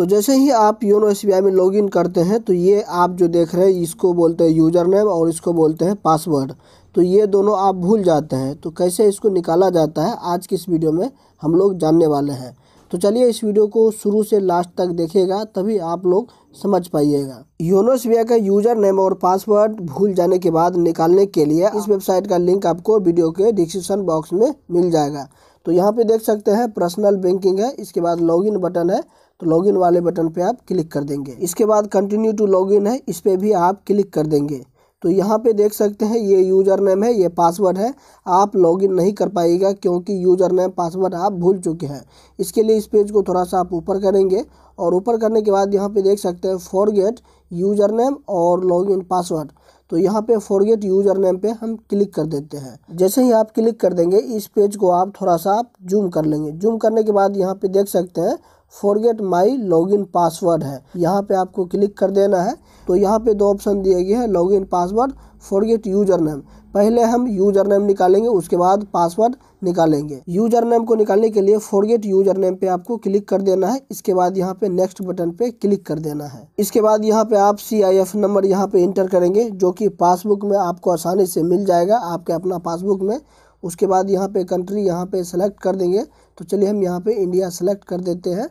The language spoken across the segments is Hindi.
तो जैसे ही आप योनो एस में लॉगिन करते हैं तो ये आप जो देख रहे हैं इसको बोलते हैं यूज़र नेम और इसको बोलते हैं पासवर्ड तो ये दोनों आप भूल जाते हैं तो कैसे इसको निकाला जाता है आज की इस वीडियो में हम लोग जानने वाले हैं तो चलिए इस वीडियो को शुरू से लास्ट तक देखिएगा तभी आप लोग समझ पाइएगा योनो एस का यूज़र नेम और पासवर्ड भूल जाने के बाद निकालने के लिए इस वेबसाइट का लिंक आपको वीडियो के डिस्क्रिप्शन बॉक्स में मिल जाएगा तो यहाँ पे देख सकते हैं पर्सनल बैंकिंग है इसके बाद लॉगिन बटन है तो लॉगिन वाले बटन पे आप क्लिक कर देंगे इसके बाद कंटिन्यू टू लॉगिन है इस पर भी आप क्लिक कर देंगे तो यहाँ पे देख सकते हैं ये यूज़र नेम है ये पासवर्ड है आप लॉगिन नहीं कर पाएगा क्योंकि यूज़र नेम पासवर्ड आप भूल चुके हैं इसके लिए इस पेज को थोड़ा सा आप ऊपर करेंगे और ऊपर करने के बाद यहाँ पे देख सकते हैं फॉरगेट यूज़र नेम और लॉगिन पासवर्ड तो यहाँ पे फॉरगेट यूज़र नेम पे हम क्लिक कर देते हैं जैसे ही आप क्लिक कर देंगे इस पेज को आप थोड़ा सा आप जूम कर लेंगे जूम करने के बाद यहाँ पे देख सकते हैं फॉरगेट माई लॉगिन पासवर्ड है यहाँ पे आपको क्लिक कर देना है तो यहाँ पे दो ऑप्शन दिए गए हैं login password forget username पहले हम यूजर नेम निकालेंगे उसके बाद पासवर्ड निकालेंगे यूजर नेम को निकालने के लिए फॉरगेट यूजर नेम पे आपको क्लिक कर देना है इसके बाद यहाँ पे नेक्स्ट बटन पे क्लिक कर देना है इसके बाद यहाँ पे आप सी आई एफ नंबर यहाँ पे इंटर करेंगे जो कि पासबुक में आपको आसानी से मिल जाएगा आपके अपना पासबुक में उसके बाद यहाँ पे कंट्री यहाँ पे सेलेक्ट कर देंगे तो चलिए हम यहाँ पे इंडिया सेलेक्ट कर देते हैं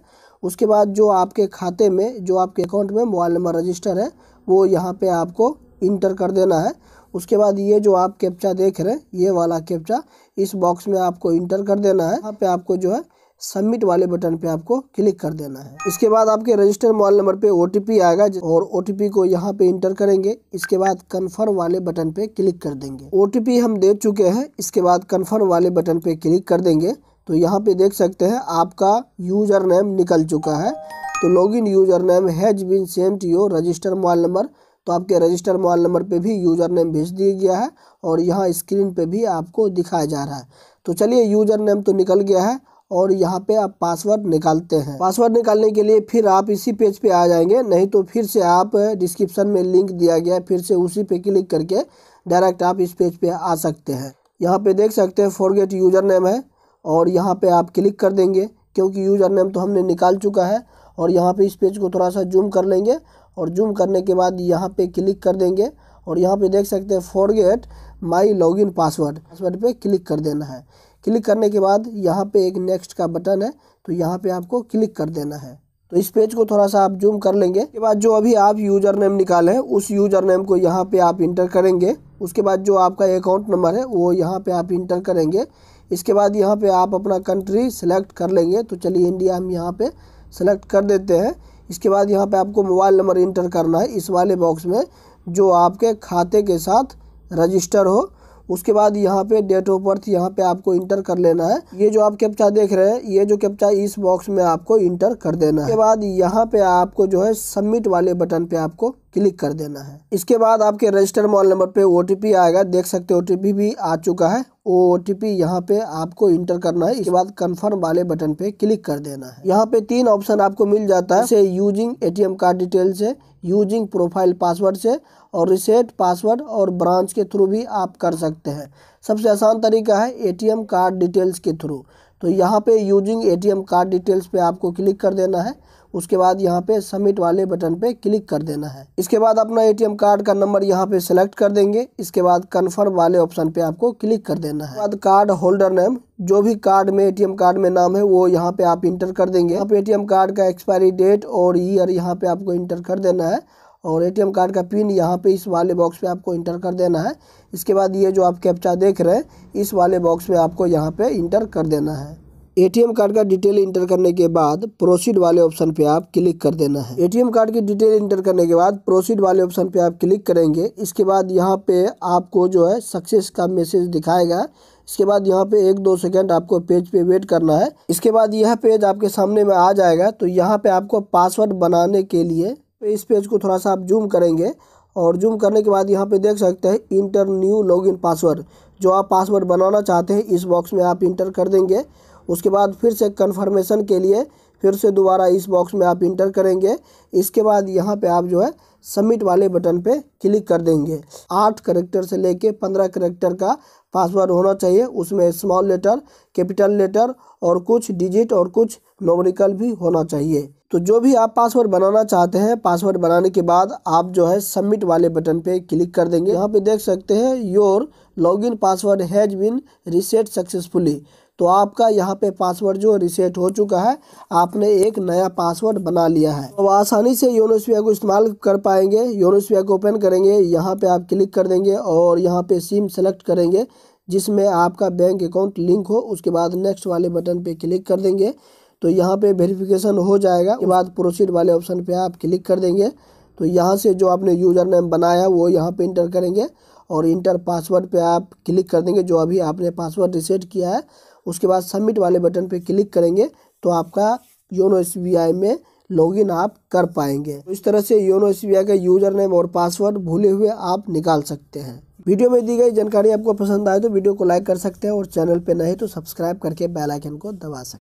उसके बाद जो आपके खाते में जो आपके अकाउंट में मोबाइल नंबर रजिस्टर है वो यहाँ पे आपको इंटर कर देना है उसके बाद ये जो आप कैप्चा देख रहे हैं ये वाला कैप्चा इस बॉक्स में आपको इंटर कर देना है यहाँ पर आपको जो है सबमिट वाले बटन पे आपको क्लिक कर देना है इसके बाद आपके रजिस्टर मोबाइल नंबर पे ओ आएगा और ओ को यहाँ पे इंटर करेंगे इसके बाद कन्फर्म वाले बटन पे क्लिक कर देंगे ओ हम दे चुके हैं इसके बाद कन्फर्म वाले बटन पे क्लिक कर देंगे तो यहाँ पे देख सकते हैं आपका यूजर नेम निकल चुका है तो login username has been sent your register mobile number तो आपके रजिस्टर मोबाइल नंबर पे भी यूज़र नेम भेज दिया गया है और यहाँ स्क्रीन पे भी आपको दिखाया जा रहा है तो चलिए यूज़र नेम तो निकल गया है और यहाँ पे आप पासवर्ड निकालते हैं पासवर्ड निकालने के लिए फिर आप इसी पेज पे आ जाएंगे नहीं तो फिर से आप डिस्क्रिप्शन में लिंक दिया गया है फिर से उसी पे क्लिक करके डायरेक्ट आप इस पेज पे आ सकते हैं यहाँ पे देख सकते हैं फॉरगेट यूजर नेम है और यहाँ पे आप क्लिक कर देंगे क्योंकि यूजर नेम तो हमने निकाल चुका है और यहाँ पर इस पेज को थोड़ा सा जूम कर लेंगे और जूम करने के बाद यहाँ पर क्लिक कर देंगे और यहाँ पर देख सकते हैं forget my log password password पर क्लिक कर देना है क्लिक करने के बाद यहाँ पे एक नेक्स्ट का बटन है तो यहाँ पे आपको क्लिक कर देना है तो इस पेज को थोड़ा सा आप जूम कर लेंगे के बाद जो अभी आप यूजर नेम निकाले उस यूजर नेम को यहाँ पे आप इंटर करेंगे उसके बाद जो आपका अकाउंट नंबर है वो यहाँ पे आप इंटर करेंगे इसके बाद यहाँ पे आप अपना कंट्री सेलेक्ट कर लेंगे तो चलिए इंडिया हम यहाँ पे सेलेक्ट कर देते हैं इसके बाद यहाँ पे आपको मोबाइल नंबर इंटर करना है इस वाले बॉक्स में जो आपके खाते के साथ रजिस्टर हो उसके बाद यहाँ पे डेट ऑफ बर्थ यहाँ पे आपको इंटर कर लेना है ये जो आप कैप्चा देख रहे हैं ये जो कैप्चा इस बॉक्स में आपको इंटर कर देना है उसके बाद यहाँ पे आपको जो है सबमिट वाले बटन पे आपको क्लिक कर देना है इसके बाद आपके रजिस्टर मोबाइल नंबर पे ओ आएगा देख सकते हो ओ भी आ चुका है ओ टी पी यहाँ पे आपको इंटर करना है इसके बाद कन्फर्म वाले बटन पे क्लिक कर देना है यहाँ पे तीन ऑप्शन आपको मिल जाता है इसे यूजिंग एटीएम कार्ड डिटेल से यूजिंग प्रोफाइल पासवर्ड से और रिसेट पासवर्ड और ब्रांच के थ्रू भी आप कर सकते हैं सबसे आसान तरीका है एटीएम कार्ड डिटेल्स के थ्रू तो यहाँ पे यूजिंग एटीएम कार्ड डिटेल्स पे आपको क्लिक कर देना है उसके बाद यहाँ पे सबमिट वाले बटन पे क्लिक कर देना है इसके बाद अपना एटीएम कार्ड का नंबर यहाँ पे सेलेक्ट कर देंगे इसके बाद कन्फर्म वाले ऑप्शन पे आपको क्लिक कर देना है बाद कार्ड होल्डर नेम जो भी कार्ड में एटीएम कार्ड में नाम है वो यहाँ पे आप इंटर कर देंगे आप एटीएम कार्ड का एक्सपायरी डेट और ईयर यहाँ पे आपको इंटर कर देना है और एटीएम कार्ड का पिन यहाँ पे इस वाले बॉक्स में आपको इंटर कर देना है इसके बाद ये जो आप कैप्चा देख रहे हैं इस वाले बॉक्स में आपको यहाँ पे इंटर कर देना है एटीएम कार्ड का डिटेल इंटर करने के बाद प्रोसीड वाले ऑप्शन पे आप क्लिक कर देना है एटीएम कार्ड की डिटेल इंटर करने के बाद प्रोसीड वाले ऑप्शन पे आप क्लिक करेंगे इसके बाद यहाँ पे आपको जो है सक्सेस का मैसेज दिखाएगा इसके बाद यहाँ पे एक दो सेकेंड आपको पेज पे वेट करना है इसके बाद यह पेज आपके सामने में आ जाएगा तो यहाँ पे आपको पासवर्ड बनाने के लिए तो इस पेज को थोड़ा सा आप जूम करेंगे और जूम करने के बाद यहाँ पे देख सकते हैं इंटर न्यू लॉगिन पासवर्ड जो आप पासवर्ड बनाना चाहते हैं इस बॉक्स में आप इंटर कर देंगे उसके बाद फिर से कन्फर्मेशन के लिए फिर से दोबारा इस बॉक्स में आप इंटर करेंगे इसके बाद यहाँ पे आप जो है सबमिट वाले बटन पे क्लिक कर देंगे आठ करेक्टर से लेके पंद्रह करेक्टर का पासवर्ड होना चाहिए उसमें स्मॉल लेटर कैपिटल लेटर और कुछ डिजिट और कुछ नोमरिकल भी होना चाहिए तो जो भी आप पासवर्ड बनाना चाहते हैं पासवर्ड बनाने के बाद आप जो है सबमिट वाले बटन पे क्लिक कर देंगे यहाँ पे देख सकते हैं your login password has been reset successfully तो आपका यहाँ पे पासवर्ड जो रिसेट हो चुका है आपने एक नया पासवर्ड बना लिया है अब तो आसानी से योनोस्पिया को इस्तेमाल कर पाएंगे योनोस्पिया को ओपन करेंगे यहाँ पे आप क्लिक कर देंगे और यहाँ पे सिम सेलेक्ट करेंगे जिसमें आपका बैंक अकाउंट लिंक हो उसके बाद नेक्स्ट वाले बटन पर क्लिक कर देंगे तो यहाँ पर वेरीफिकेशन हो जाएगा उसके बाद प्रोसीड वाले ऑप्शन पर आप क्लिक कर देंगे तो यहाँ से जो आपने यूज़र नेम बनाया वो यहाँ पर इंटर करेंगे और इंटर पासवर्ड पे आप क्लिक कर देंगे जो अभी आपने पासवर्ड रिसेट किया है उसके बाद सबमिट वाले बटन पर क्लिक करेंगे तो आपका योनो एस में लॉगिन आप कर पाएंगे तो इस तरह से योनो एस का यूजर नेम और पासवर्ड भूले हुए आप निकाल सकते हैं वीडियो में दी गई जानकारी आपको पसंद आए तो वीडियो को लाइक कर सकते हैं और चैनल पर नहीं तो सब्सक्राइब करके बेल आइकन को दबा सकते हैं